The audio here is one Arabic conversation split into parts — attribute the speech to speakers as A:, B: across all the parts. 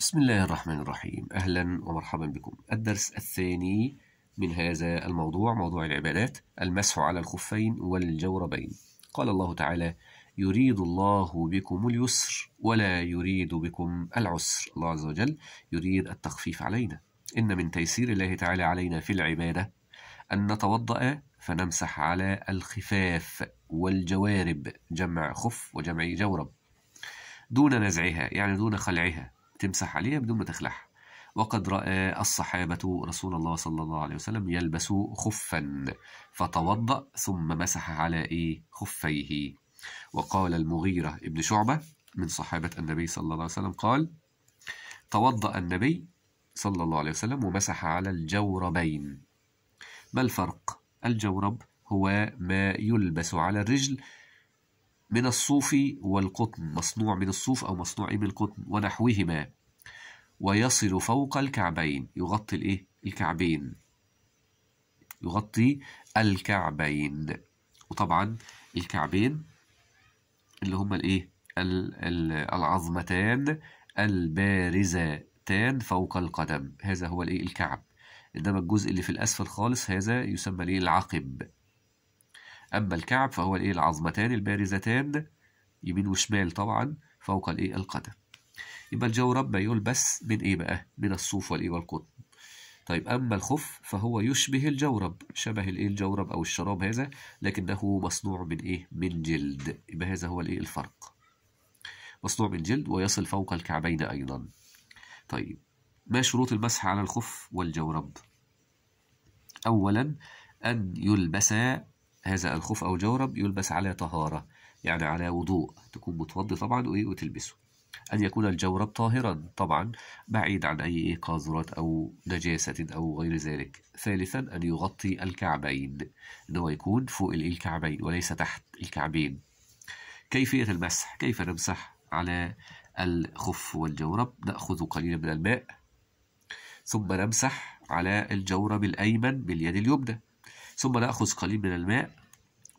A: بسم الله الرحمن الرحيم أهلا ومرحبا بكم الدرس الثاني من هذا الموضوع موضوع العبادات المسح على الخفين والجوربين قال الله تعالى يريد الله بكم اليسر ولا يريد بكم العسر الله عز وجل يريد التخفيف علينا إن من تيسير الله تعالى علينا في العبادة أن نتوضأ فنمسح على الخفاف والجوارب جمع خف وجمع جورب دون نزعها يعني دون خلعها تمسح عليها بدون ما تخلعها وقد رأى الصحابة رسول الله صلى الله عليه وسلم يلبس خفا فتوضأ ثم مسح على إيه خفيه وقال المغيرة ابن شعبة من صحابة النبي صلى الله عليه وسلم قال توضأ النبي صلى الله عليه وسلم ومسح على الجوربين ما الفرق؟ الجورب هو ما يلبس على الرجل من الصوف والقطن مصنوع من الصوف أو مصنوع من القطن ونحوهما ويصل فوق الكعبين يغطي الإيه؟ الكعبين يغطي الكعبين وطبعا الكعبين اللي هما الإيه؟ العظمتان البارزتان فوق القدم هذا هو الإيه؟ الكعب إنما الجزء اللي في الأسفل خالص هذا يسمى العقب أما الكعب فهو الإيه العظمتان البارزتان يمين وشمال طبعا فوق الإيه القدم يبقى الجورب ما يلبس من إيه بقى من الصوف والإيه والقطن طيب أما الخف فهو يشبه الجورب شبه الإيه الجورب أو الشراب هذا لكنه مصنوع من إيه من جلد يبقى هذا هو الإيه الفرق مصنوع من جلد ويصل فوق الكعبين أيضا طيب ما شروط المسح على الخف والجورب أولا أن يلبسا هذا الخوف أو الجورب يلبس على طهارة يعني على وضوء تكون متوضي طبعا وتلبسه أن يكون الجورب طاهرا طبعا بعيد عن أي قاذورات أو نجاسة أو غير ذلك ثالثا أن يغطي الكعبين أن هو يكون فوق الكعبين وليس تحت الكعبين كيفية المسح كيف نمسح على الخف والجورب نأخذ قليلا من الماء ثم نمسح على الجورب الأيمن باليد اليمنى ثم نأخذ قليل من الماء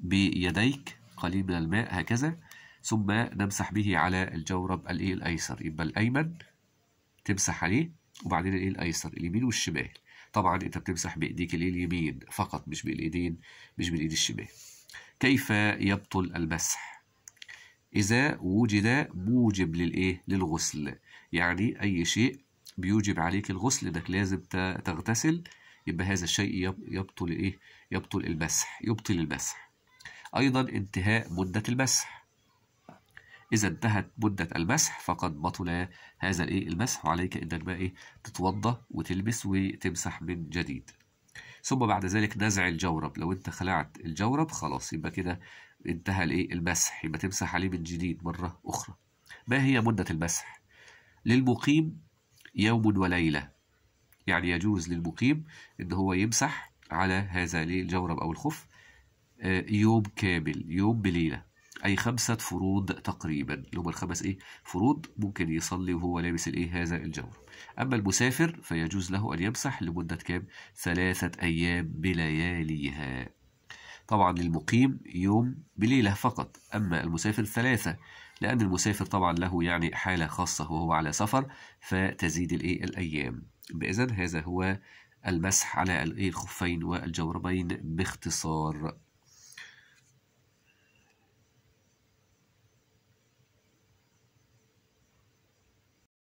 A: بيديك قليل من الماء هكذا ثم نمسح به على الجورب الايه الايسر يبقى الايمن تمسح عليه وبعدين الايه الايسر اليمين والشمال طبعا انت بتمسح بايديك الايه اليمين فقط مش بالايدين مش بالايد الشمال كيف يبطل المسح اذا وجد موجب للايه للغسل يعني اي شيء بيوجب عليك الغسل انك لازم تغتسل يبقى هذا الشيء يبطل ايه يبطل المسح يبطل المسح أيضا انتهاء مدة المسح إذا انتهت مدة المسح فقد بطل هذا الإيه المسح وعليك إنك بقى إيه تتوضى وتلبس وتمسح من جديد ثم بعد ذلك نزع الجورب لو أنت خلعت الجورب خلاص يبقى كده انتهى الإيه المسح يبقى تمسح عليه من جديد مرة أخرى ما هي مدة المسح؟ للمقيم يوم وليلة يعني يجوز للمقيم إن هو يمسح على هذا الجورب أو الخف آه، يوم كامل يوم بليلة أي خمسة فروض تقريبا اللي هم الخمس إيه فروض ممكن يصلي وهو لابس الإيه هذا الجورب أما المسافر فيجوز له أن يمسح لمدة كام ثلاثة أيام بلياليها طبعا للمقيم يوم بليلة فقط أما المسافر ثلاثة لأن المسافر طبعا له يعني حالة خاصة وهو على سفر فتزيد الإيه الأيام بإذن هذا هو المسح على الإيه الخفين والجوربين باختصار